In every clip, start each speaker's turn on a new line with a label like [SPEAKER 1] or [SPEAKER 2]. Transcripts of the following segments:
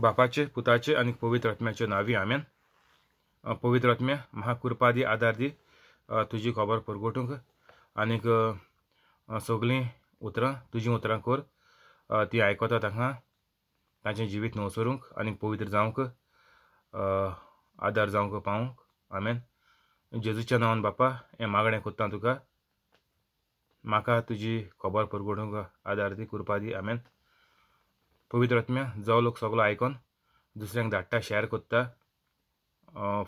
[SPEAKER 1] बापाचे पुताचे आणि पवित्र आत्म्याचे नावी आम्ही पवित्र आत्म्या आधार आदारदी तुझी खबर परगटूंक आणि सगळी उतरां तुझी उतरां कोर ती आयकता तांकां तांचें जिवीत नवसरूंक आनी पवित्र जावंक आदार जावंक पावूंक आमेन जेजूच्या नांवान बापा हें मागणें कोत्तां तुका म्हाका तुजी खबर पुरगोटूंक आदार दी कुरपा दी हांवें पवित्र आत्म्या जो लोक सगळं आयकॉन दुसऱ्यांक धाडटा शेअर कोत्ता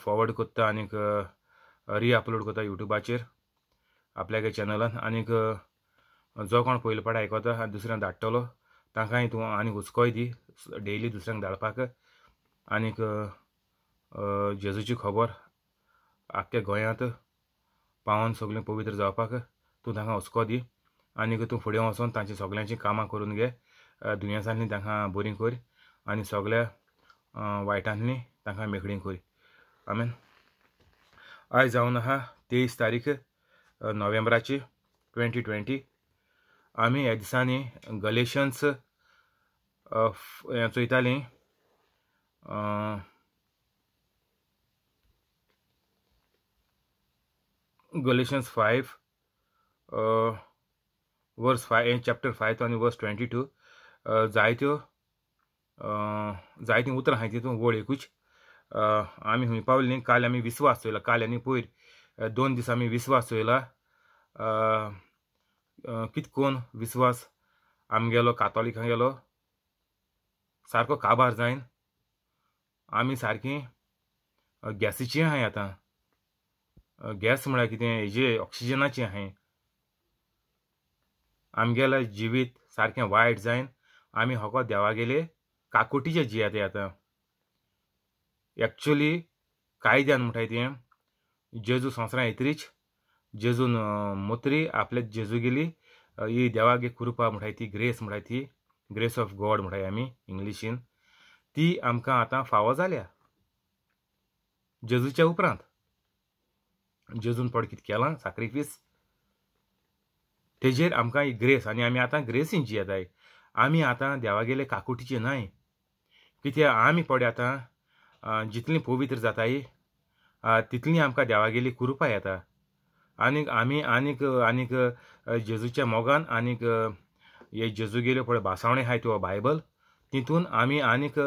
[SPEAKER 1] फॉवर्ड कोत्ता आनीक रिअपलोड कोत्ता युट्यूबाचेर आपल्यागे चॅनलान आणि जो कोण पहिले पाट ऐकता आणि दुसऱ्यांक धाडटलो तांकांय तू आनीक हुस्कोय दी डेली दुसऱ्यांक धाडपाक आणि जेजूची खबर आख्या गोयात पावन सगळे पवित्र जावपाक तू तांकां हुस्को दी आणि तू फुडें वचून तांची सगळ्यांची कामां करून घे दुयेंसांनी तांकां बरीं कर आनी सगळ्या वायटांनी तांकां मेकळीं कर आमेन आयज जावन आहा तेवीस तारीख नोव्हेंबराची ट्वेंटी ट्वेंटी आमी ह्या दिसांनी गलेशन्स हें चोयतालीं Galatians five verse five chapter five आनी वर्स ट्वेंटी टू जायत्यो जायतीं उतरां आसात तितून व्हड एकूच आमी हूंय पावलीं काल आमी विस्वास चोयला काल आनी पयर दोन दीस आमी विस्वास चोयला कितकोन विस्वास आमगेलो गेलो सारको काबार जायन आमी सारकीं गॅसीची आहाय आतां गॅस म्हळ्यार कितें हेजे ऑक्सिजनाची आहाय आमगेलें जिवीत सारकें वायट जायन आमी देवा देवागेले काकोटीचे जियात आता एक्चुअली कायद्यान म्हणटाय ते जेजू संवसारां येतरीच जेजून मोत्री आपल्या जेजूगेली ही देवागे कृपा म्हणटाय ती ग्रेस म्हणटाय ती ग्रेस ऑफ गॉड म्हणटाय आमी इंग्लिशीन ती आमकां आतां फावो जाल्या जेजूच्या उपरांत जेजून पड कितें केलां साक्रिफीस तेजेर आमकां ही ग्रेस आनी आमी आतां ग्रेसीन जियेताय आमी आता देवागेले काकुटीचे नाही कित्या आम्ही पडे आता जितली पवित्र जाताय तितली आमकां देवागेली कुरुपा येता आनीक आमी आनीक आनीक जेजूच्या मोगान आनीक हे जेजूगेल्यो पळय भासावणे आहाय त्यो बायबल तितून आमी आनीक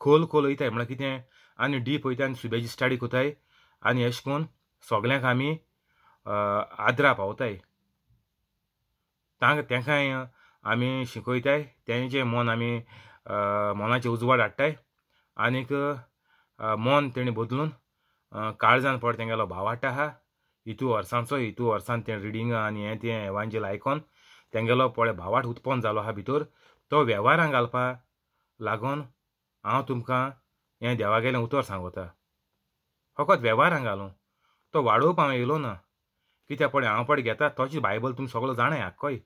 [SPEAKER 1] खोल खोल वयताय म्हळ्यार कितें आनी डीप वयताय आनी सुबेजी स्टडी कोताय आनी अशें करून सगळ्यांक आमी आदरा पावताय तांकां आमी आहे त्यांचे मन आम्ही मनाचे उजवाड हाडटाय आनीक मन तेणी बदलून काळजान पड तेंगेलो भावाट आहा हितू वर्सांचो हितू वर्सान ते रिडींग आनी हें तें एवांजेल आयकोन तेंगेलो पळे भावाट उत्पन्न जालो आहा भितर तो वेव्हारांक घालपा लागून हांव तुमकां हे देवागेलें उतर सांगोता फकत वेव्हारां घालूं तो वाडोवप हांव येयलो ना कित्या पळय हांव पळय घेता तोची बायबल तुमी सगळो जाणाय आख्खोय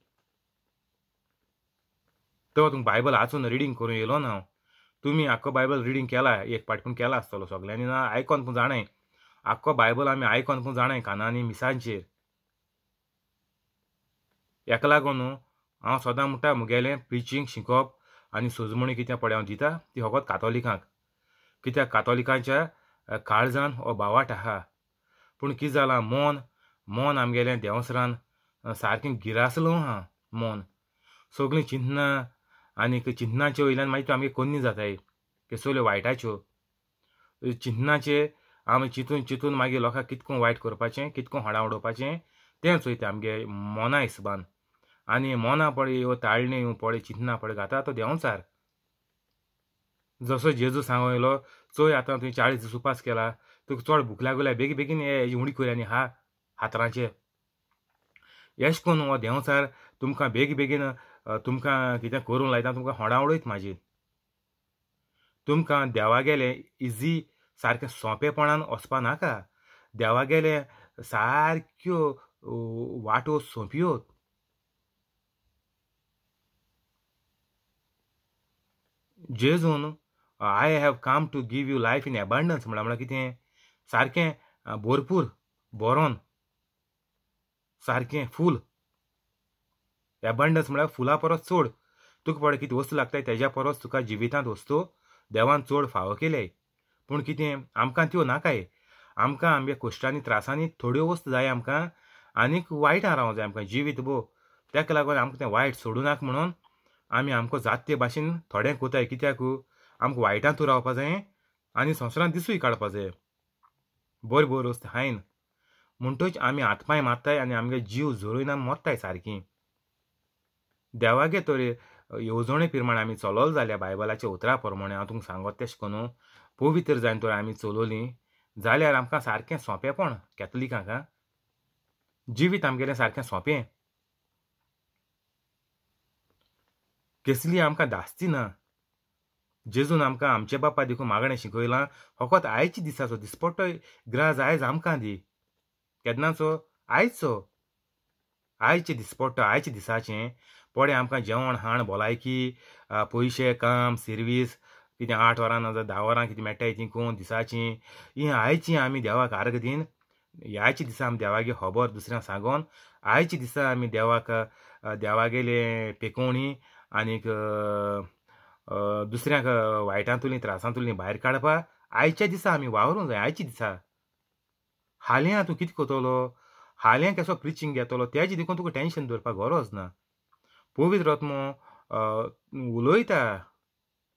[SPEAKER 1] तेव्हा तुम बायबल आचून रिडींग करून येलो ना तुम्ही तुमी आख्खो बायबल रिडींग केला एक पाठ पण केला आसतलो सगळ्यांनी ना आयकॉन पण जाणे आख्खो बायबल आम्ही आयकॉन पण जाणाय कानांनी मिसांचे एका लागून न्हू हो? हांव सदां म्हणटा मुगेलें प्रिचींग शिकोवप आनी सोजमणी कितें पळय हांव दिता ती फकत कातोलिकांक कित्याक कातोलिकांच्या काळजान हो बावाट आहा पूण कितें जालां मोन मोन आमगेलें देंवसरान सारकें गिरासलो आहा मोन सगलीं चिंतना आनीक चिन्हांचे वयल्यान मागीर आमगे कोन्नी जाताय केसोल्यो वायटाच्यो चिन्हाचे आमी चिंतून चिंतून मागीर लोकांक कितको वायट करपाचें कितको हाडा उडोवपाचें तें चोयता आमगे मोना हिसबान आनी मोना पळय यो ताळण्यो ह्यो पळय चिन्ना पळय घाता तो देंवचार जसो जेजू सांगलो चोय आतां तुवें चाळीस दीस उपास केला तुका चड भूक लागल्या बेगी बेगीन हेजी हुडी कोरी आनी हा हातरांचे एश करून हो देंवचार तुमकां बेगी बेगीन तुमकां कितें करूंक लायता तुमकां उडयत म्हाजी तुमकां गेले इजी सारकें सोंपेपणान वचपा नाका गेले सारक्यो वाटो सोंपयो जेजून I have come to give you life in abundance म्हणल्यार म्हणल्यार कितें सारकें भरपूर बरोन सारकें फूल एबंडन्स म्हळ्यार फुलां परस चड तुका पळय कितें वस्तू लागताय तेज्या परस तुका जिवितांत वस्तू देवान चड फावो केले पूण कितें आमकां त्यो नाकाय आमकां आमगे कश्टांनी त्रासांनी थोड्यो वस्त जाय आमकां आनीक वायटां रावंक जाय आमकां जिवीत भो तेका लागून आमकां तें वायट सोडूं नाका म्हणून आमी आमकां जात ते भाशेन थोडें कोताय कित्याक आमकां वायटांतूय रावपा जाय आनी संवसारांत दिसूय काडपा जाय बरी बरी वस्त हायन म्हणटच आमी आत्माय मारताय आनी आमगे जीव झरूय ना मोत्ताय सारकी देवागे तोरे येवजणे प्रमाण आमी चलोल जाल्यार बायबलाच्या उतरा प्रमाणे हांव तुमकां सांगत तेशें करून पवित्र जावन तर आमी चलोलीं जाल्यार आमकां सारकें सोंपेंपण कॅथलिकांक जिवीत आमगेलें सारकें सोंपें केसली आमकां दासती ना जेजून आमकां आमचे बापा देखून मागणें शिकयलां फकत आयच्या दिसाचो दिसपटो ग्राज आयज आमकां दी केन्नाचो आयचो आयचे दिसपट्ट आयचे दिसाचें पोडे आमकां जेवण हाण भलायकी पयशे काम सर्वीस कितें आठ वरां नाजाल्यार धा वरां कितें मेळटा कोण दिसाची हीं आयची आमी देवाक आर्ग दिन आयच्या दिसा आमी देवागे खबर दुसऱ्यांक सांगून आयच्या दिसा आमी देवाक देवागेले पेकोवणी आनीक दुसऱ्यांक वायटांतली त्रासांतली भायर काडपा आयच्या दिसा आमी वावरूंक जाय आयच्या दिसा हाल्यां तूं कितें करतलो हाल्या कसो प्रिचींग घेतलो तेजे देखून तुका टेंशन दवरपाक गरज ना पवित्र powitrotmo uloita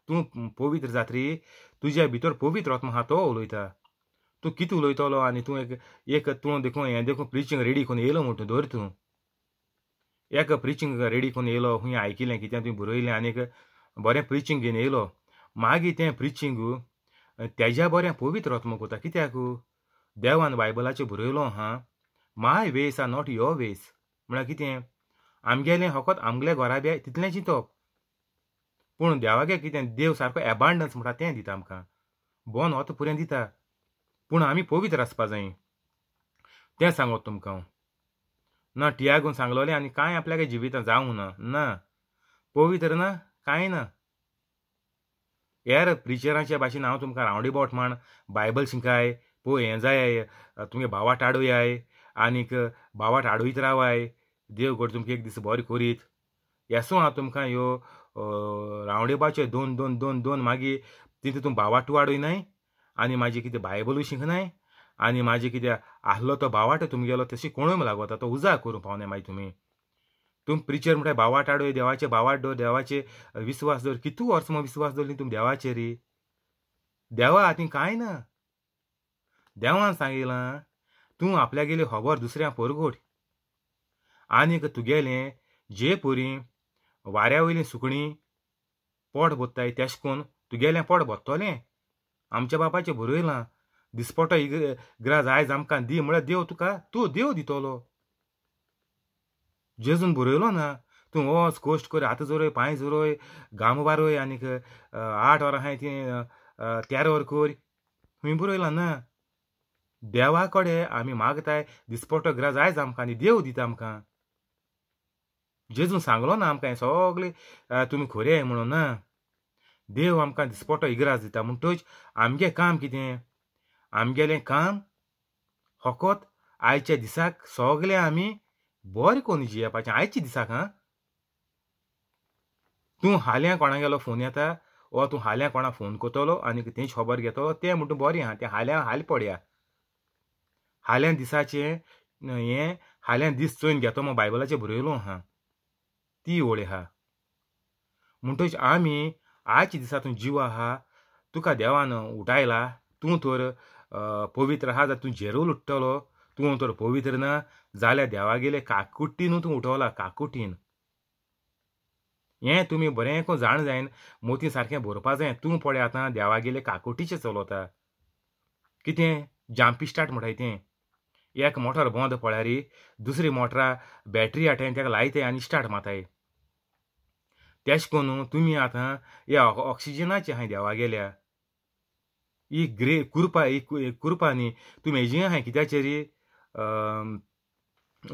[SPEAKER 1] पवित्र povitr zatri भितर पवित्र povitrotmo hato uloita तू किती उलयतलो आनी तू एक एक तू देखो हे देखो प्रिचिंग रेडी कोन येयलो म्हूण दोर तु एक प्रिचिंग रेडी करून येयलो खूंय आयकिलें कितें तुवें बरयलें आनीक बरें प्रिचिंग घेवन येयलो मागीर तें प्रिचिंग त्याजा बरे पवित्र आत्मो कोता कित्याक देवान बाइबलाचे बुरोइलो हा माय वेस आर नॉट योर वेस म्हळ्यार कितें आमगेलें फकत आमगेलें गोराबे तितलें चिंतप पूण देवागे कितें देव सारको एबांडन्स म्हणटा तें दिता आमकां बोन होत पुरें दिता पूण आमी पवित्र आसपा जाय तें सांगत तुमकां ना टियागून सांगलोलें आनी कांय आपल्यागे जिवितां जावं ना ना पवित्र ना कांय ना हेर प्रिचरांच्या भाशेन हांव तुमकां रावडी बोट म्हण बायबल शिकाय पो हें जाय तुमगे भावाट आडोयाय आनीक भावाट आडोयत रावाय देवगड तुमकां एक दीस बरें करीत येसो हांव तुमकां ह्यो रावंडेबाचे दोन दोन दोन दोन मागीर तितून तुम वाडय न्हय आनी म्हाजी कितें बायबलूय शिकनाय आनी म्हाजे कितें आहलो तो बावाट तुमगेलो तशी कोणूय लागोता तो उजार करूंक पावनाय मागीर तुमी तुम प्रिचर म्हणटा बावाट आडोय देवाचे बावाट दवर देवाचे विस्वास दवर कितू वर्स विस्वास दवरली तुमी देवाचेर देवा हातीन कांय ना देवान सांगिलां तूं आपल्यागेली खबर दुसऱ्या परगोट आनीक तुगेलें जे पोरी वाऱ्या वयलीं सुकणीं पोट भोत्ताय तेश कोन तुगेलें पोट भोत्तोलें आमच्या बापाचें बरोयलां दिसपोटो ग्राज आयज आमकां दी म्हळ्यार देव तुका तूं देव दितलो जेजून बरयलो ना तूं वच कोश्ट कर हात जोरय पांय जोरय गाम बारोय आनीक आठ वरां हाय तें तेरा वर कर खंय बरयलां ना देवा कडेन आमी मागताय दिसपोटो ग्राज आयज आमकां आनी देव दिता आमकां जेजून सांगलो ना आमकां हें सगळें तुमी खोरे म्हणून ना देव आमकां दिसपटो इगराज दिता म्हणटच आमगे काम कितें आमगेलें काम फकत आयच्या दिसाक सगळे आमी बरें करून जियेवपाचें आयच्या दिसाक हां तूं हाल्यां कोणागेलो फोन येता वो तूं हाल्यां कोणा फोन करतलो आनी तेंची खबर घेतो तें म्हणटा बरें आहा तें हाल्यां हाल पडया हाल्यां दिसाचें हें हाल्यां दीस चोयन घेतो म्हूण बायबलाचें बरयलो आहा ती ओळी हा म्हणटच आमी आयच्या दिसातून जीव आहा तुका देवान उठायला तूं तर पवित्र आहा जाल्यार तूं झेरूल उडटलो तूं तर पवित्र ना जाल्यार देवागेले काकुटीन तूं उठवला काकुटीन हें तुमी बरें को जाण जायन मोती सारकें भरपा जाय तूं पळय आतां देवागेले काकुटीचें चलोता कितें जांपी स्टार्ट म्हणटाय तें एक मोटर बोंद पळयारी दुसरी मोटरा बॅटरी आठ्यान ताका लायताय आनी स्टार्ट माताय तेश कोन तुमी आतां या ऑक्सिजनाची हांय देवा गेल्या ही ग्रे कुरपा ही कुरपा न्ही तुमी हेजी आहाय कित्याचेरी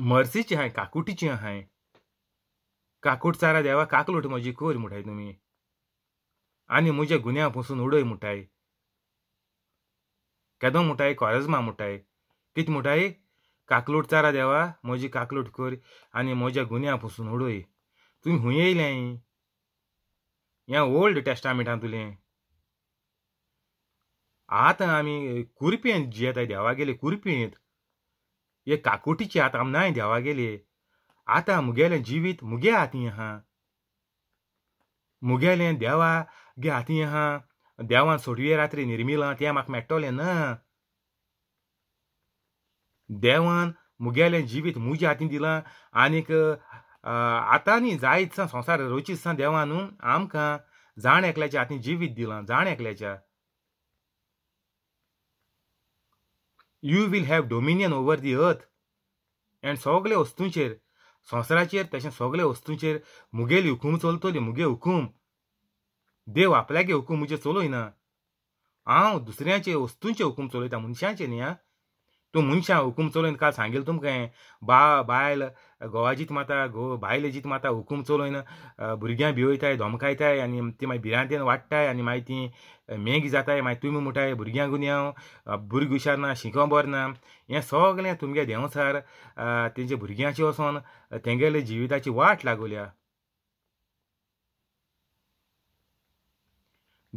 [SPEAKER 1] मर्सीची आहाय काकुटीची आहाय काकूट चारा देवा काकलोट म्हजी कोर म्हणटाय तुमी आनी म्हज्या गुन्या पसून उडय म्हणटाय केदो म्हणटाय कॉरजमा म्हणटाय किती मोठा आहे काकलोट चारा द्यावा म्हजी काकलोट कर आणि म्हज्या गुन्ह्यापासून उडोय तुम्ही हुं येईल या ओल्ड टेस्टामेंटान तुलें आता आम्ही कुरपेंत देवा देवागेले कुरपेंत हे काकोटीचे आतां आमी नाय देवागेले आता मुगेलें जिवीत मुगे हाती आहा मुगेलें देवा गे हातीं आहा देवान सोडवे रात्री निर्मिला ते म्हाका मेळटोलें ना देवान मुगेलें जिवीत मुज्या हातीन दिलां आनीक आतां न्ही जायत सा संवसार रोचीत सा देवान न्हू आमकां जाण एकल्याच्या हातीन जिवीत दिलां जाण एकल्याच्या you will have dominion over the earth and सगले वस्तूंचेर संवसाराचेर तशें सगले वस्तूंचेर मुगेली हुकूम चलतली मुगे हुकूम देव आपल्यागे हुकूम म्हजे चलोयना हांव दुसऱ्यांचे वस्तूंचे हुकूम चलयता मनशांचे न्ही आं तूं मनशां हुकूम चलोयन काल सांगेल तुमकां बा बायल घोवा माता घो बायल जीत माता हुकूम चलोवन भुरग्यां भिवयताय धमकायताय आनी ती मागीर भिरांतेन वाडटाय आनी मागीर ती मेगी जाताय मागीर तुमी मुटाय भुरग्यां गुन्यांव भुरगीं हुशार ना शिको बर ना हें सगलें तुमगे देंवसार तेंचे भुरग्यांचे वचोन तेंगेले जिविताची वाट लागोल्या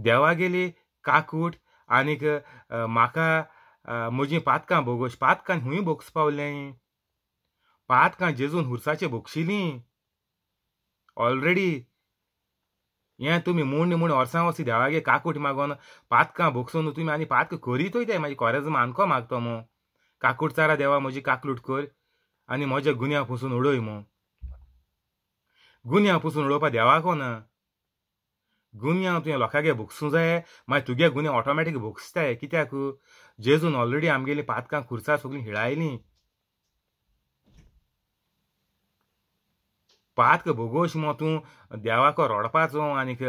[SPEAKER 1] देवागेली काकूट आनीक म्हाका म्हजीं पातकां भोगोश पातकां हुंय भोगस पावलें पातकां जेजून हुरसाचें भोगशिलीं ऑलरेडी हें तुमी म्हूण म्हूण वर्सां वसी देवागे काकूट मागोन पातकां भोगसून तुमी आनी पातकां करीतूय ते म्हाजी कोरेज आनको मागतो मो काकूट चारा देवा म्हजी काकलूट कर आनी म्हज्या गुन्या पुसून उडोय मो गुनिया पुसून उडोवपा देवाको ना गुन्यांव तुवें लोकांगे भोगसूं जाय मागीर तुगे गुन्हे ऑटोमॅटीक भोगसताय कित्याक जेजून ऑलरेडी आमगेली पातकां खुर्सा सगळीं हिळायलीं पातक भोगोश मो तूं देवाको रडपाचो आनीक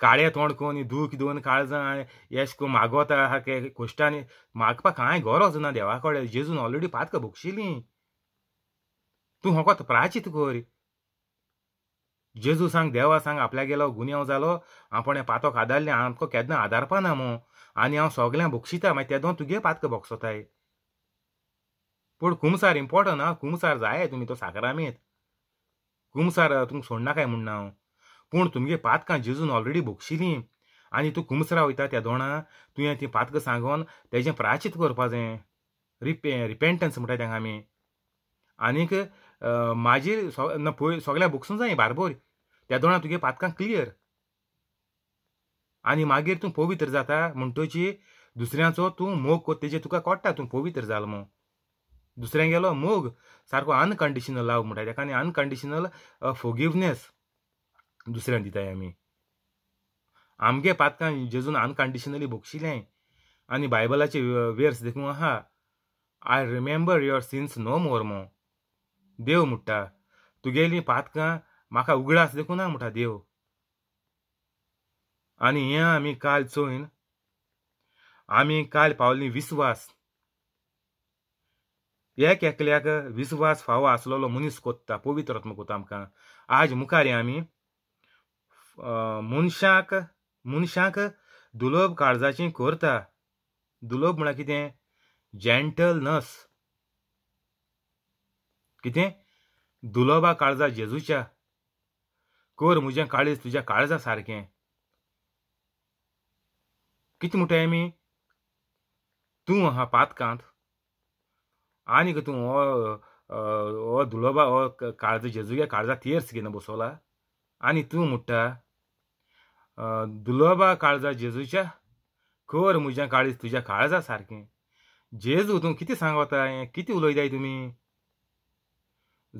[SPEAKER 1] काळे तोंड कोन दूख दोन काळजां येश को मागोता के कोश्टांनी मागपा कांय गरज ना देवा कडेन जेजून ऑलरेडी पातक भोगशिलीं तूं होकोत प्राचीत कर सांग देवा जेजू सांग आपल्या आपल्यागेलो गुन्यांव जालो आपण पातो पातोक आदारलें केदना केन्ना आदारपाना मू आनी हांव सगल्यांक भोगशिता मागीर तेदोन तुगे पातक भोगसोताय पूण कुमसार इम्पॉर्टंट आं कुमसार जाय तुमी तो साकरामेत खुमसार तुमकां काय म्हूण हांव पूण तुमगे पातकां जेजून ऑलरेडी भोगशिलीं आनी तूं कुमसरा वयता त्या दोणा तुवें तीं पातक सांगून तेजें प्राचीत करपा जाय रिपे रिपेंटन्स म्हणटा तेंगा आमी आनीक म्हाजी सोगल्या भोगसूं जाय बारबोरी त्या दोन तुगे पातकां क्लियर आनी मागीर तूं पवित्र जाता म्हणटची दुसऱ्यांचो तूं मोग तेजे तुका कोट्टा तूं पवित्र जालो म्हूण गेलो मोग सारको अनकंडिशनल लाव म्हणटा तेका आनी अनकंडिशनल फोगिवनेस दुसऱ्यांक दिताय आमी आमगे पातकां जेजून अनकंडिशनली भोगशिलें आनी बायबलाचे वेर्स देखून आहा I remember your sins no more मो देव म्हणटा तुगेलीं पातकां म्हाका उगडास देखो ना म्हणटा देव आनी हें आमी काल चोयन आमी काल पावली विस्वास एक एकल्याक विस्वास फावो आसलेलो मनीस कोत्ता पवित्र आत्म कोत्ता आमकां आज मुखार आमी मनशाक मनशाक दुलोब काळजाची करता दुलोब म्हळ्यार कितें जेंटलनस कितें दुलोबा काळजा जेजूच्या कर मुझे काळीज तुझ्या काळजा सारकें कितें म्हणटाय आमी तूं आहा पातकांत आनीक तूं हो हो दुलोबा हो काळज जेजुग्या काळजा तेर्स घेना बसवला आनी तूं म्हणटा दुलोबा काळजा जेजूच्या कर म्हजें काळीज तुज्या काळजा सारकें जेजू तूं कितें सांग वता हें कितें उलयताय तुमी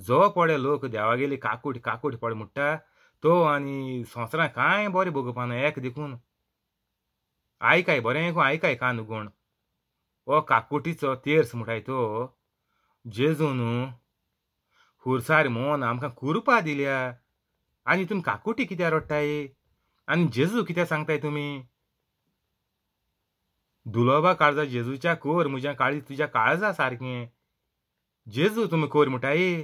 [SPEAKER 1] जो पडे लोक देवागेली काकूट काकूट पडे म्हणटा तो आनी सोंसरां कांय बरें भोगपाना एक देखून आयकाय बरें आयकाय कान कोण हो काकुटीचो तेर्स म्हणटाय तो जेजू न्हू खुरसार मोन आमकां कुरपा दिल्या आनी तुमी काकुटी कित्याक रडटाय आनी जेजू कित्याक सांगताय तुमी दुलोबा काळजा जेजूच्या कोर म्हज्या काळजी तुज्या काळजा सारकें जेजू तुमी कोर म्हणटाय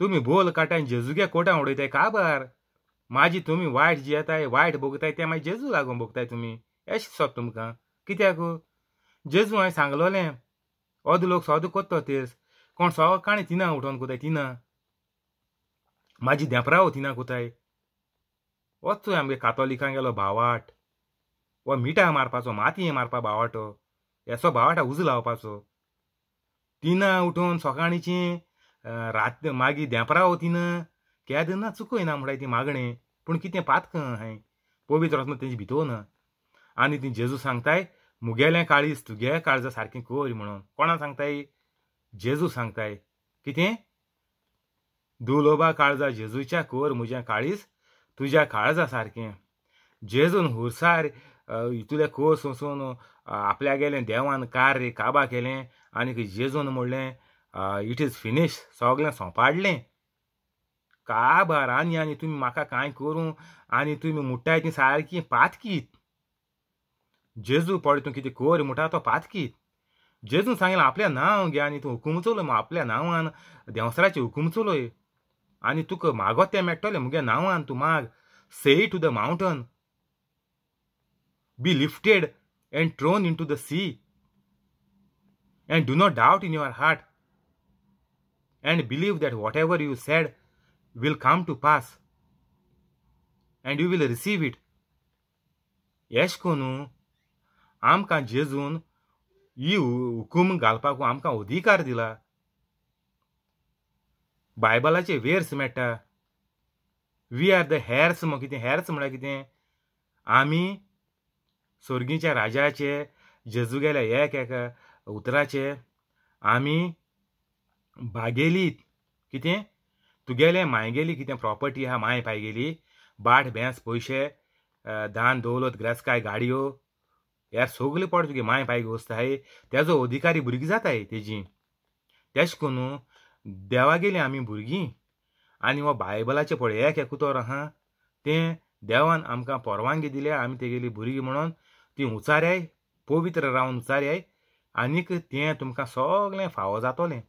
[SPEAKER 1] तुम्ही बोल काटान जेजूग्या कोटां उडयताय बार माझी तुमी वायट जियेताय वायट भोगताय ते मागीर जेजू लागून भोगताय तुम्ही एश सोद तुमकां कित्याक जेजू हांवें सांगलोलें अर्द लोक सोद कोत्तो तेस कोण सकाळीं तिना उठोन कोताय तिना म्हाजी देपराव तिना कोताय वचूय आमगे कातोलिकां गेलो भावाट वो मिठा मारपाचो मातये मारपा भावाटो येसो भावाटा उजो लावपाचो तिना उठोन सकाळींचें रात मागी हो कॅद ना केदना ना म्हणटाय ती मागणे पण कितें पात हाय पवित्र रत्न तेंचे भितो ना आनी ती जेजू सांगताय मुगेलें काळीज तुगे काळजा सारकें कर म्हणून कोणा सांगताय जेजू सांगताय कितें दुलोबा काळजा जेजूच्या कोर म्हज्या काळीज तुज्या काळजा सारकें जेजून हुरसार कोस कोर आपल्या गेलें देवान रे काबा केलें आनी जेजून म्हणलें इट इज फिनिश सगळें सोंपाडलें काबार आनी आनी तुमी म्हाका कांय करूं आनी तुमी मुट्टाय ती सारकी पातकीत जेजू पडे तूं कितें कर म्हणटा तो पातकीत जेजून सांगलें आपलें नांव घे आनी तूं हुकूम चलय आपल्या नांवान देंवसराचें हुकूम चलय आनी तुका मागोत तें मेळटलें मुगे नांवान तूं माग say to the mountain be lifted and thrown into the sea and do not doubt in your heart and believe that whatever you said will come to pass and you will receive it. येश कोनू आमकां जेजून ही हुकूम घालपाक आमकां अधिकार दिला बायबलाचे वेर्स मेळटा वी आर द हेर्स म्हण कितें हेर्स म्हळ्यार कितें आमी सोर्गीच्या राजाचे जेजूगेल्या एक एका उतराचे आमी बागेलीत कितें तुगेलें मायगेली कितें प्रॉपर्टी आहा माय पायगेली बाट भेस पयशे दान दौलत काय गाडयो ह्या सगले पोट तुगे माय पायगे आहे तेजो अधिकारी भुरगीं जाताय तेजी तेश देवा देवागेली आमी भुरगीं आनी हो बायबलाचे पळय एक एकुतोर आहा तें देवान आमकां परवानगी दिल्या आमी तेगेली भुरगीं म्हणून ती उचार्याय पवित्र रावन उचार्याय आनीक तें तुमकां सगळे फावो जातोलें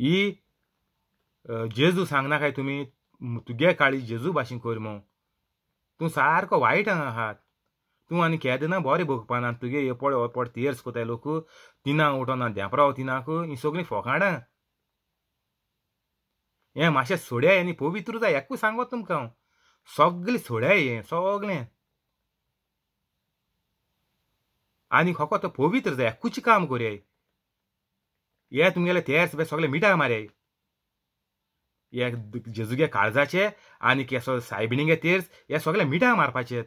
[SPEAKER 1] ई जेजू सांगना काय तुम्ही तुगे काळी जेजू भाशेन कर मो तूं सारको वायट हांगा आहात तूं आनी केदना बरें भोगपाना तुगे हो ओपोड तेर्स कोताय लोक तिनां उठोना देंपराव तिनाक ही सगळीं फोकाणां हे मातशें सोड्या आनी पवित्र जाय एकूय सांगत तुमकां हांव सगळें सोड्या हें सगळें आनी खोको तो पवित्र जाय एकूच काम करया हे तुमगेले तेर्स बे सगळे मिठा मारे हे जेजुगे काळजाचे आणि केसो सायबिणीगे तेर्स हे सगळे मिठा मारपाचे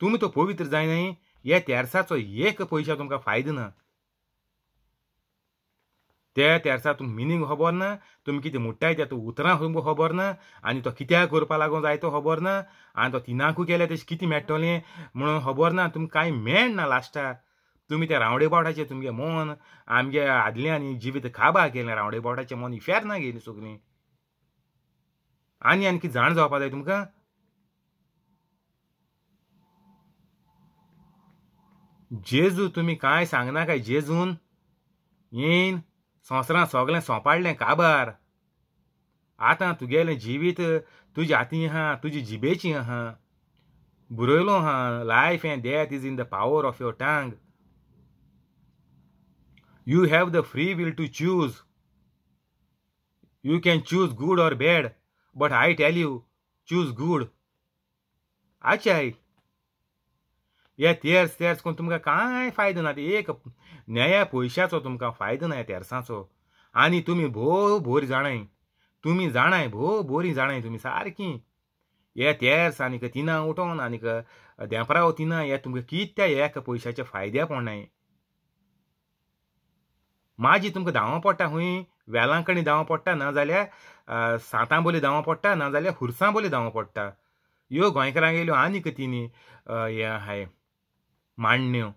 [SPEAKER 1] तुम्ही तो पवित्र जाय न्ही हे तेर्साचो एक पयशा तुमकां फायदो ना त्या तेर्सा तुम मिनींग खबर ना तुमी कितें मुट्टाय त्या उतरां तुमकां खबर ना आनी तो कित्याक करपा लागून जाय तो खबर ना आनी तो तिनाकू केल्यार तशें कितें मेळटलें म्हणून खबर ना तुमकां कांय ना लास्टाक तुम्ही त्या रावडे बोटाचें तुमगे मन आमगे आदल्यांनी जिवीत खाबा केलें रावडे बोटाचें मन इफ्यार ना गेली सगळीं आनी आनी जाण जावपा जाय तुमकां जेजू तुमी कांय सांगना काय जेजून येन संवसारांत सगळें सोंपाडलें काबार आतां तुगेलें जिवीत तुझे हातीं आहा तुजी जिबेची आहा बुरयलो आहा लायफ हें death is in the power of your tongue you have the free will to choose you can choose good or bad but i tell you choose good अच्छा आहे या तेर्स तेर्स कोण तुमकां कांय फायदो ना एक न्याया पयशाचो तुमकां फायदो ना तेर्सांचो आनी तुमी भोव भोर जाणाय तुमी जाणाय भोव बोरी जाणाय तुमी सारकी हे तेर्स आनीक तिनां उठोन आनीक देंपरा तिना हे तुमकां कित्या एका पयशाचे फायद्या पडनाय माजी तुमकां धांवा पडटा खंय वेलां कडेन धांवा पडटा नाजाल्यार सातां बोली धांवा पडटा नाजाल्यार हुरसां बोली धांवा पडटा ह्यो गोंयकारांगेल्यो आनीक तिनी हे हाय मांडण्यो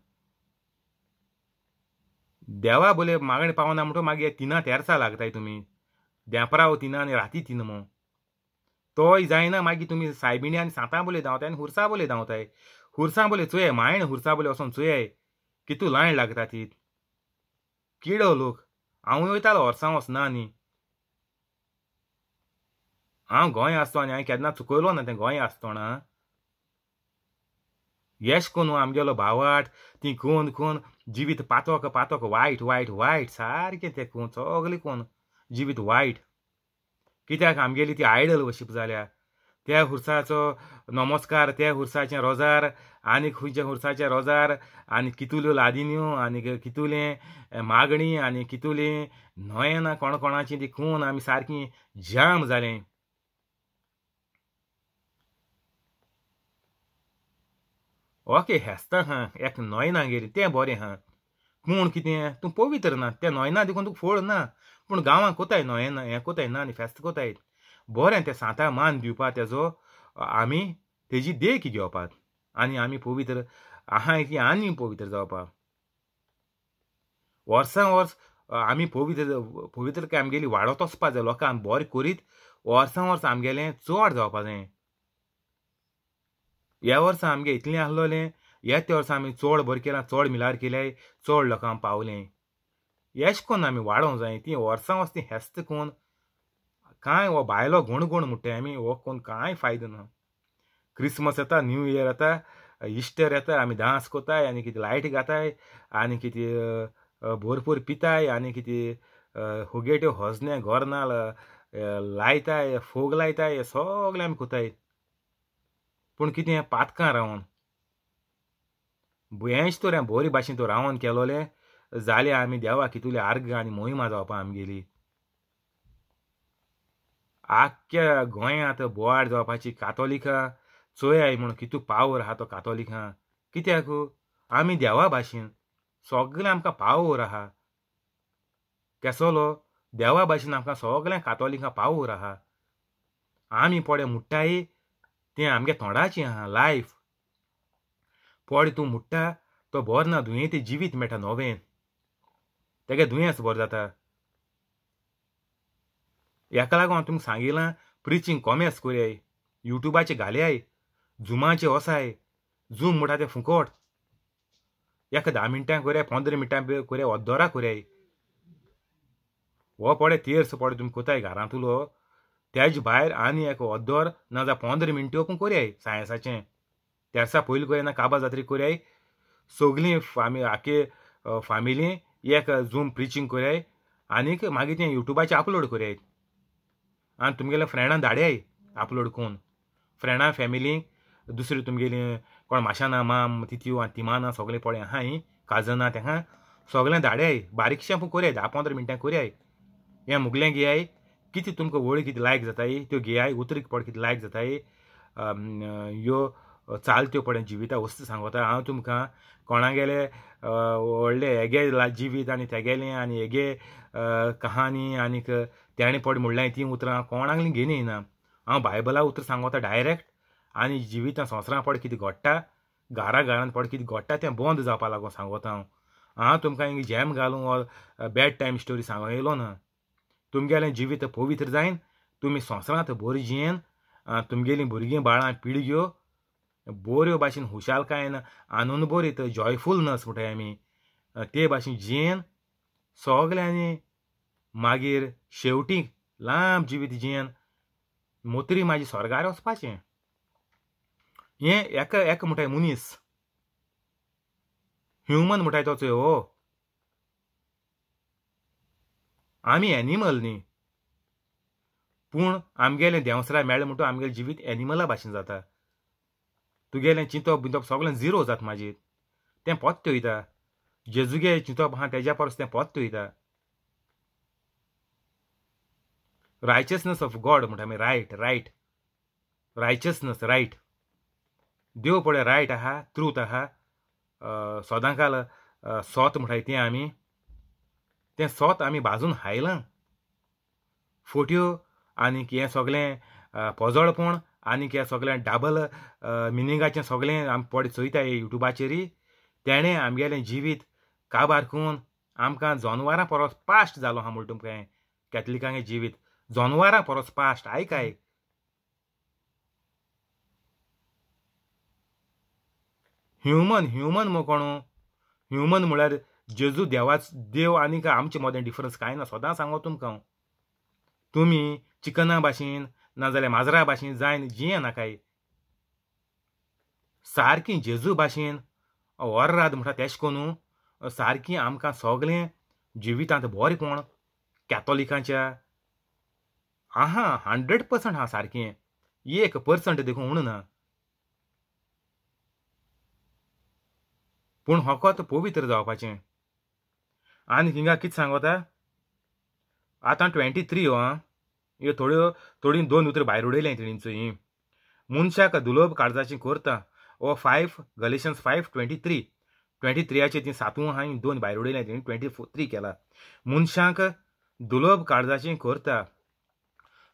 [SPEAKER 1] देवा बोले मागणे पावना म्हणटो मागीर तिना तेरसां लागताय तुमी देंपराव हो तिना आनी राती तिन म्हूण तोय जायना मागीर तुमी सायबिणी आनी सातां बोले धांवताय आनी हुरसां बोले धांवताय हुरसां बोले चुये मायण हुरसां बोले वचोन चुये कितू लायण लागता ती किडो लोक हांवूय वयतालो वर्सां वचना न्ही हांव गोंय आसतो आनी हांवें केन्ना चुकयलो ना तें गोंय आसतोणा येश कोन आमगेलो भावाट ती कोन कोण जिवीत पातोक पातोक वायट वायट वायट सारकें तें कोण सगलें कोण जिवीत वायट कित्याक आमगेली ती आयडल वशीप जाल्या त्या हुर्साचो नमस्कार त्या हुरसाचे रोजार आणि खंयच्या हुर्साचे रोजार आणि कितुल्यो लादिन्यो आणि कितुले मागणी आणि कितुले नयनां कोण कोणाचीं देखून आम्ही सारकीं जाम जालें ओके हेस्ता हा एक न्हयनागेर ते बरें हा कोण कितें तूं पवित्र ना त्या नॉयना देखून तुका फोळ ना पूण गांवांत कोताय नॉयना हें कोताय ना आनी फेस्त कोतायत बरें तें सातां मान दिवपा तेजो आमी तेजी देख घेवपात आनी आमी पवित्र आहाय ती आनी पवित्र जावपा वर्सां वर्स आमी पवित्र पवित्रकाय आमगेली वाडत वचपा जाय लोकांक बरें करीत वर्सां वर्स आमगेलें चड जावपा जाय ह्या वर्सा आमगे इतलें आहलोलें त्या वर्सा आमी चड बरें केलां चड मिलार केलें चड लोकांक पावलें एश कोन्न आमी वाडोवंक जाय तीं वर्सां वर्स तीं हेस्त कोन्न कांय हो भायलो गुण म्हणटा आमी हो कोण कांय फायदो ना क्रिसमस येता न्यू इयर येता इश्टर येता आमी डांस कोताय आनी कितें लायट घाताय आनी कितें भरपूर पिताय आनी कितें होजने हजने नाल लायताय फोग लायताय हे सगळे आमी कोताय पूण कितें पातकां रावण हेंच तर बरे भाशेन तो रावन केलोलें जालें आमी देवा कितुलें आर्ग आनी मोहिमा जावपा आमगेली आख्या गोंयांत बोवाळ जावपाची कातोलिकां चोयाय म्हूण कितू पावर आहा तो कातोलिकां कित्याक आमी देवा भाशेन सगळें आमकां पावर आहा केसोलो देवा भाशेन आमकां सगळ्या कातोलिकां पावर आहा आमी पोडे मुट्टाय तें आमगे तोंडाचें आहा लायफ पोडे तूं मुट्टा तो बोर ना दुयें जिवीत मेळटा नवें तेगे दुयेंस बरें जाता हेका लागून तुमकां सांगिलां प्रिचींग कॉमेर्स कोरयाय युट्यूबाचे घालयाय झुमाचे वसाय झूम म्हणटा ते फुकट एका धा मिनटां करूया पंदरा मिनटां करूया अदोरा करूया हो पडे तेर्स पडे तुमी कोताय उलो तेजे भायर आनी एक ना नाजाल्यार पंदरा मिनट्यो पूण कोरयाय सायन्साचे तेर्सा पयलीं ना काबा जात्री करूया सगलीं फामी आखे फामिली एक झूम प्रिचींग कोरयाय आनीक मागीर ते युट्यूबाचेर अपलोड कोरयात आनी तुमगेल्या फ्रेंडां धाडयाय अपलोड करून फ्रेंडां फॅमिली दुसरी तुमगेली कोण माशा माम तित्यू आनी तिमाना सगळें पळय आहाय काजना तेका सगळें धाडयाय बारीकशें पूण कोरयाय धा पंदरा मिनटां कोरयाय हें मुगलें घेयाय कितें तुमकां वळी कितें लायक जाताय त्यो घेयाय उतरी पड कितें लायक जाताय ह्यो चालत्यो पडेन जिविता वस्तू सांगता हांव तुमकां कोणागेले व्हडले हेगे जिवीत आनी तेगेले आनी हेगे कहानी आनीक तेणें पड म्हणलें तीं उतरां कोणाकलीं घेवन येना हांव बायबला उतर सांगोता डायरेक्ट आनी जिवितां संवसारा पड कितें घडटा घारा घरांत पड कितें घडटा तें बंद जावपा लागून सांगोता हांव हांव तुमकां जॅम घालूं ऑर हो, बॅड टायम स्टोरी सांगूं येयलो ना तुमगेलें जिवीत पवित्र जायन तुमी संवसारांत बरी जियेन तुमगेलीं भुरगीं बाळां पिळग्यो बऱ्यो भाशेन हुशालकायेन आनंद बरीत जॉयफुलनस म्हणटाय आमी ते भाशेन जियेन सगल्यांनी मागीर शेवटी लांब जिवीत जियेन मोतरी म्हाजी स्वर्गार वचपाचें हें एका एक म्हणटाय मनीस ह्युमन म्हणटाय तो चोय हो आमी एनिमल न्ही पूण आमगेलें देंवसरा मेळ्ळें म्हणटू आमगेलें जिवीत एनिमला भाशेन जाता तुगेलें चिंतप बिंतप सगलें झिरो हो जाता माझे तें पोत्त वयता जेजुगे चिंतप आहा तेज्या परस तें पोत्त वयता रायचसनस ऑफ गॉड म्हणटा आमी रायट रायट रायचसनस रायट देव पळय रायट आहा त्रूत आहा सोदां काल सोत म्हणटाय तें आमी तें सोत आमी भाजून हायलां फोट्यो आनीक हें सगलें पोजळपण आनीक हे सगळें डबल मिनिंगाचें सगळें आमी पड चोयता युट्यूबाचेरी तेणें आमगेलें जिवीत काबार करून आमकां जनवरां परस पास्ट जालो हा म्हूण तुमकां हें कॅथलिकांचें जिवीत जनवरां परस पास्ट आयक आयक ह्युमन ह्युमन मो कोणू ह्युमन म्हळ्यार जेजू देवाच देव आनीक आमचे मदें डिफरंस कांय ना सदां सांगो तुमकां तुमी चिकना भाशेन नाजाल्यार माजरा भाशेन जायन जिये नाकाय सारकी जेजू भाशेन वरराद म्हणटा तेश कोनू सारकी आमकां सगळें जिवितांत बरें कोण कॅथोलिकांच्या आहा हंड्रेड पर्संट हा सारकें एक पर्संट देखून उणू ना पूण हो कोत पवित्र जावपाचें आनी हिंगा कितें सांगोता आतां ट्वेंटी थ्री हो आं यो थोड्यो थोडीं दोन उतर भायर उडयलें ही मनशाक दुलोब काळजाची कोरता ओ five Galatians five twenty three twenty थ्रीचे तीं सातूं हांवें दोन भायर उडयलें तिणें ट्वेंटी थ्री केला मनशांक दुलोब काळजाचें कोरता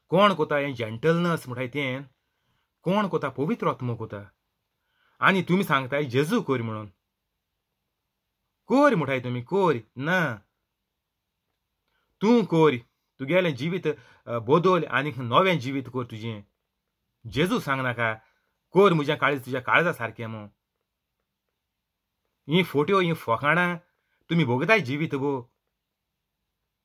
[SPEAKER 1] कोण कोता हें जेंटलनस म्हणटाय तें कोण कोता पवित्र कोता आनी तुमी सांगताय जेजू कोर म्हणून कोर म्हणटाय तुमी कोर ना तूं कोर तुगेलें जिवीत बोदोल आणि नवें जिवीत कर तुजें जेजू सांगनाका कोर म्हज्या काळीज तुज्या काळजा सारकें म्हूण ही फोट्यो ही फोकाणा तुमी भोगताय जिवीत गो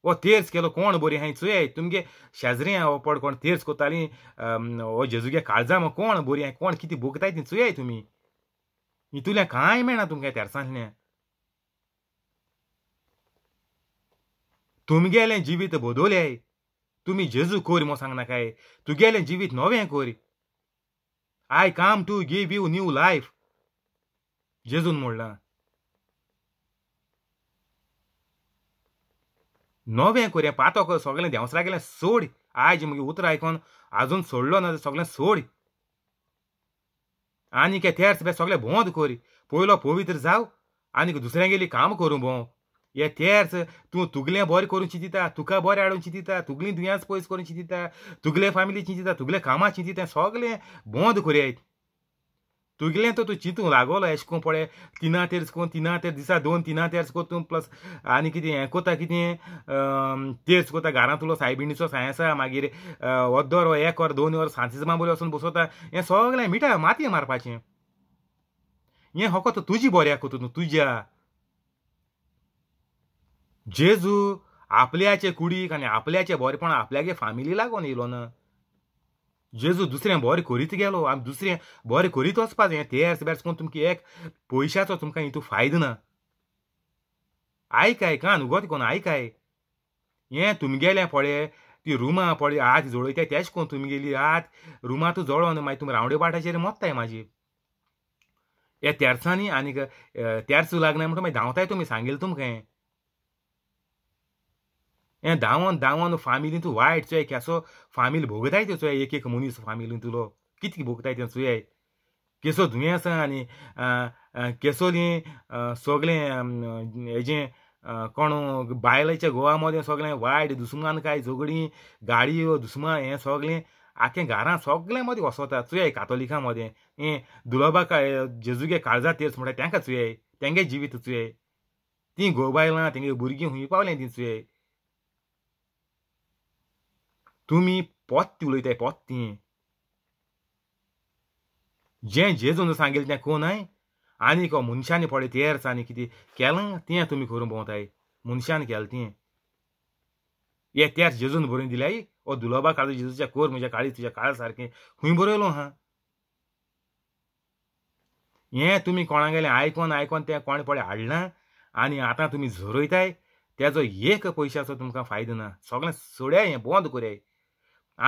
[SPEAKER 1] वो तेर्स केलो कोण बोरी हाय चुये तुमगे शेजरी हो पड कोण तेर्स कोताली हो जेजुगे काळजा मग कोण बोरी हाय कोण कितें भोगताय ती चुये तुमी इतुल्या कांय मेळना तुमकां तेर्सांतल्यान तुमगेलें जिवीत बदोल्याय तुम्ही जेजू कोर म्हूण सांगना काय तुगेलें जिवीत नवे कोर I came to give you new life जेजून नवे नवें पातो कर सगळे देवसरा गेले सोड आज मग उतरां आयकोन अजून सोडलो ना सगळे सोड आनी के तेर्स बे सगलें भोंद कोर पयलो पवित्र जाव दुसऱ्या गेली काम करू भोंव हे तेच तूं तुगलें बरें करून चिंतिता तुका बरें हाडून चिंतिता तुगली दुयेंस पयस करून चिंतिता तुगले फॅमिली चिंतिता तुगले कामां चिंतिता सगलें बोंद कोरयात तुगले तो तूं चिंतूंक लागोलो एश कोन्न पळय तिना तेर्स कोण तिना तेर दिसा दोन तिना तेर्स तूं प्लस आनी कितें हें कोता कितें तेर्स कोता घरां तुलो सायबिणीचो आसा मागीर अर्दो वर एक वर दोन वर सांचेज मांबोली वचून बसोता हें सगलें मिठा माती मारपाचें हें होको तुजी बऱ्याक तूं तुज्या जेजू आपल्याचे कुडीक आनी आपल्याचे बरेपण आपल्यागे फामिली लागून येयलो ना जेजू दुसरें बरें करीत गेलो आमी दुसरें बरें करीत वचपाचें हें तेर्स बेर्स कोण तुमकां एक पयशाचो तुमकां हितू फायदो ना आयकाय कान उगत कोण आयकाय हें तुमगेलें पळय ती रुमां पळय आत जळयताय तेश कोण तुमी गेली आत रुमां तूं जळोन मागीर तुमी रावडे बाटाचेर मोत्ताय म्हाजी हे तेर्सांनी आनीक तेर्स लागना म्हणटा मागीर धांवताय तुमी सांगेल तुमकां हें धावन फामिल फामिलींतू वायट चोय केसो फामिल भोगताय त्यो चोय एक एक मनीस फामिल तुलो कितकी भोगताय तें चोय केसो दुयेंस आनी केसोली सगळे हेजें कोण बायलाच्या गोवा मध्ये सगळे वाईट दुस्मान काय झोगडी गाडयो दुस्मान हे सगळे आखे घरां सगळ्या मदीं वसोता चुयाय कातोलिका मदें हें दुलोबा काय जेजुगे काळजा तेर्स म्हणटा तेंकां चुयाय तेंगे जिवीत चुयाय तीं घो बायलां तेंगे भुरगीं हुंय पावलें तीं चुयाय तुम्ही पोत्ती उलयताय पोत्ती जे जेजून सांगेल आहे आणि को मनशांनी पडे तेर्स आनी कितें केलां तें तुमी करून भोंवताय मनशान केलां ते हे तेर्स जेजून भरून दिल्याय ओ दुलोबा काळी जेजूच्या कोर म्हज्या काळी तुज्या काळ सारखे खुं बरयलो हा हें तुम्ही कोणागेले आयकोन आयकोन तें कोण पडे हाडला आनी आता तुम्ही झरोयताय त्याचा एक पैशाचा तुमकां फायदो ना सगळे सोड्या हे बोंद करया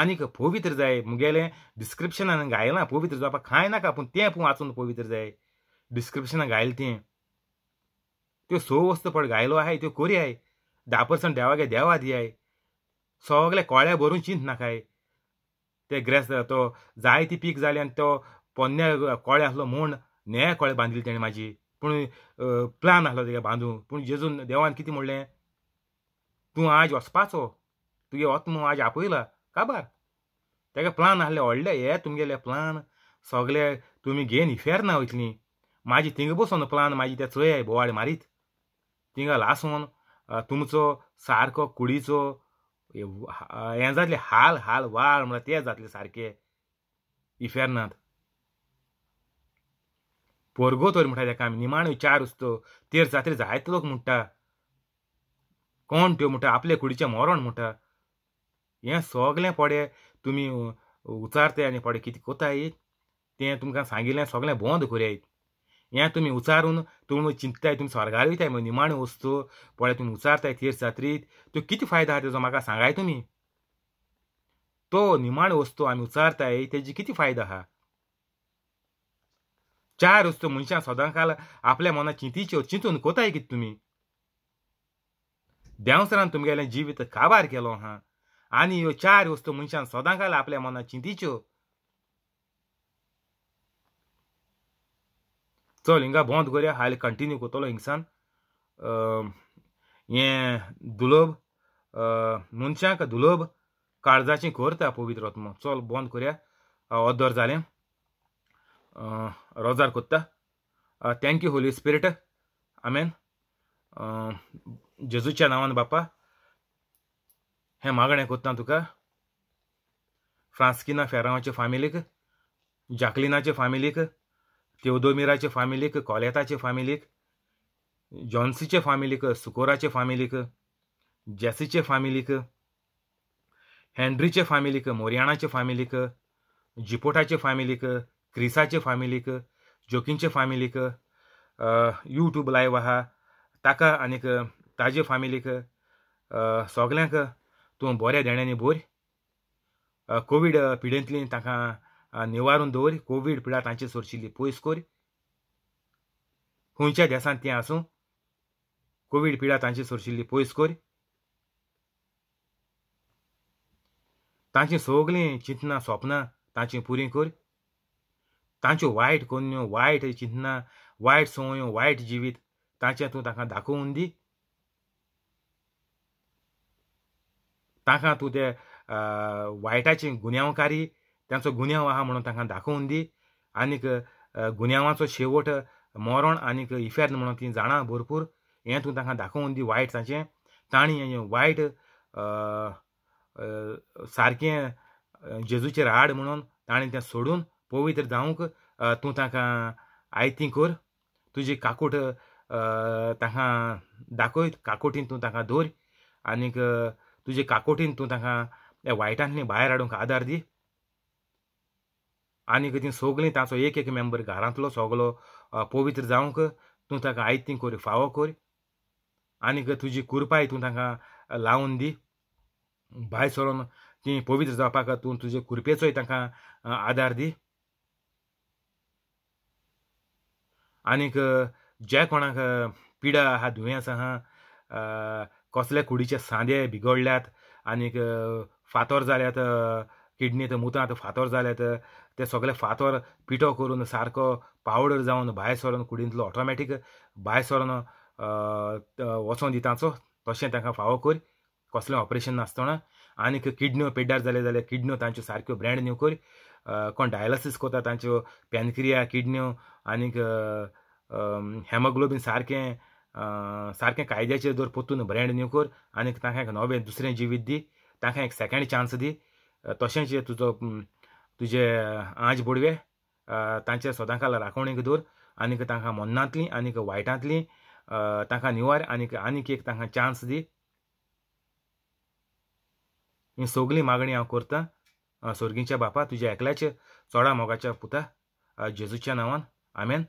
[SPEAKER 1] आनीक पवित्र जाय मुगेले डिस्क्रिप्शनान गायलां पोवित्र जावपाक कांय नाका पूण तें पूण वाचून पवित्र जाय डिस्क्रिप्शनान घायल तें त्यो स वस्त पड गायलो आहाय त्यो कोरी धा पर्संट देवागे देवा दियाय सगळे कोळ्या भरून चिंत नाकाय ते ग्रेस तो जायती पीक जाली आनी तो पोन्न्या कोळे आसलो म्हूण ने कोळे बांदिल्ली तेणें म्हाजी पूण प्लॅन आसलो तेका बांदूंक पूण जेजून देवान कितें म्हणलें तूं आज वचपाचो तुगे वत्म म्हूण आज आपयला काबार तेका प्लान आहले व्हडले हे तुमगेले प्लान सगळे तुमी घेन इफेरना ना वयतली म्हाजी थिंगा बसून प्लान म्हाजी त्या चय बोवाळे मारीत थिंगा लासून तुमचो सारको कुडीचो हें जातले हाल हाल वाळ म्हळ्यार ते जातले सारके इफेरनात पोरगो तर म्हणटा तेका आमी निमाण विचार उस्तो तेर जात्रे जायत लोक म्हणटा कोण त्यो म्हणटा आपले कुडीचें मोरण म्हणटा हें सोगलें पोडे तुमी उचारताय आनी पोडे कितें कोताय ते तुमकां सांगिल्लें सगलें बोंद कोराय हें तुमी उचारून तुमी चिंतताय तुमी स्वर्गार वयताय म्हण वस्तू पोळे तुमी उचारताय तीर्थ जात्रीत त्यो कितें फायदो आहा तेजो म्हाका सांगाय तुमी तो निमाण वस्तू आम्ही उचारताय तेजी कितें फायदो आहा चार वस्तू मनशां काल आपल्या मनात चिंतीच्यो चिंतून कोताय कितें तुमी देंवसरान तुमगेलें जिवीत काबार केलो आहा आनी यो चार वस्तू मनशान सदां काल आपल्या मनात चिंतीच्यो चल हिंगा बंद करया हाल कंटिन्यू करतलो हिंगसान हे दुलोब मनशांक दुलोब काळजाची करता पवित्र आत्मो चल बंद करया अदर जालें रोजार कोत्ता थँक्यू होली स्पिरिट आमेन जेजूच्या नावान बापा हे मागणे कोत्ता तुका फ्रांस्किना फेरांवाचे फामिलीक जाकलिनाचे फामिलीक तेवदोमिराचे फामिलीक कॉलेताचे फामिलीक जॉन्सीचे फामिलीक सुकोराचे फामिलीक जॅसीचे फामिलीक हॅन्ड्रीचे फामिलीक मोरियाणाचे फामिलीक जिपोटाचे फामिलीक क्रिसाचे फामिलीक जोकिनचे फामिलीक यूट्यूब लायव्ह आहा ताका आनीक ताजे फामिलीक सगळ्यांक तुम बोरे देने ने बोर कोविड पीडेंटले ताका निवारण दोर कोविड पीडा तांचे सोरचिले पोईस कोर हुंचा देसान कोविड पीडा तांचे सोरचिले पोईस कोर तांचे सोगले चिंतना स्वप्ना तांचे पूरी कोर तांचो वाईट कोन्यो वाईट चिंतना वाईट सोयो वाईट जीवित तांचे तू ताका दाखवून तांकां तूं ते वायटाची गुन्यांवकारी तांचो गुन्यांव आहा म्हणून तांकां दाखोवन दी आनीक गुन्यांवाचो शेवट मरण आनीक इफेर्न म्हणून ती जाणां भरपूर हें तूं तांकां दाखोवन दी वायटाचें तांणी हें वायट सारकें जेजूचेर हाड म्हणून ताणी तें सोडून पवित्र जावंक तूं तांकां आयती कर तुजी काकूट तांकां दाखय काकुटीन तूं तांकां धर आनीक तुझे काकोटीन तू तांकां त्या वायटांतली भायर हाडूंक आदार दी आनीक ती सोगलीं ताचो एक एक मेंबर घरांतलो सोगलो पवित्र जावंक तूं ताका आयतीं कोर फावो कोर आनीक तुजी कुरपाय तूं तांकां लावन दी भायर सोडून तीं पवित्र जावपाक तूं तुजे कुरपेचोय तांकां आदार दी आनीक जे कोणाक पिडा आहा दुयेंस आहा कसल्या कुडीचे सांदे बिगडल्यात आनीक फातोर जाल्यात किडनीत मुतांत फातोर झाल्यात ते सगळे फातोर पिठो करून सारको पावडर जाऊन भायर सरून कुडींतलो ऑटोमॅटीक भायर सरून वचोन दिताचो तशें तांकां फावो कर कसलें ऑपरेशन नासतना आनीक किडन्यो पिड्ड्यार जाले जाल्यार किडन्यो तांच्यो सारक्यो ब्रँड न्यू कर कोण डायलसीस करता तांच्यो पॅनक्रिया किडन्यो आनीक हेमोग्लोबीन सारकें सारखें कायद्याचेर जर पोतून ब्रँड न्यू कर आनी तांकां एक नवें दुसरें जिवीत दी तांकां एक सेकंड चान्स दी तशेंच तुजो तुजे आज बुडवे तांचे सदां राखवणीक दवर आनीक तांकां मन्नांतलीं आनीक वायटांतलीं तांकां निवार आनीक आनीक एक तांकां चान्स दी ही सगळी मागणी हांव करतां स्वर्गीच्या बापा तुज्या एकल्याचे चोडा मोगाच्या पुता जेजूच्या नांवान आमेन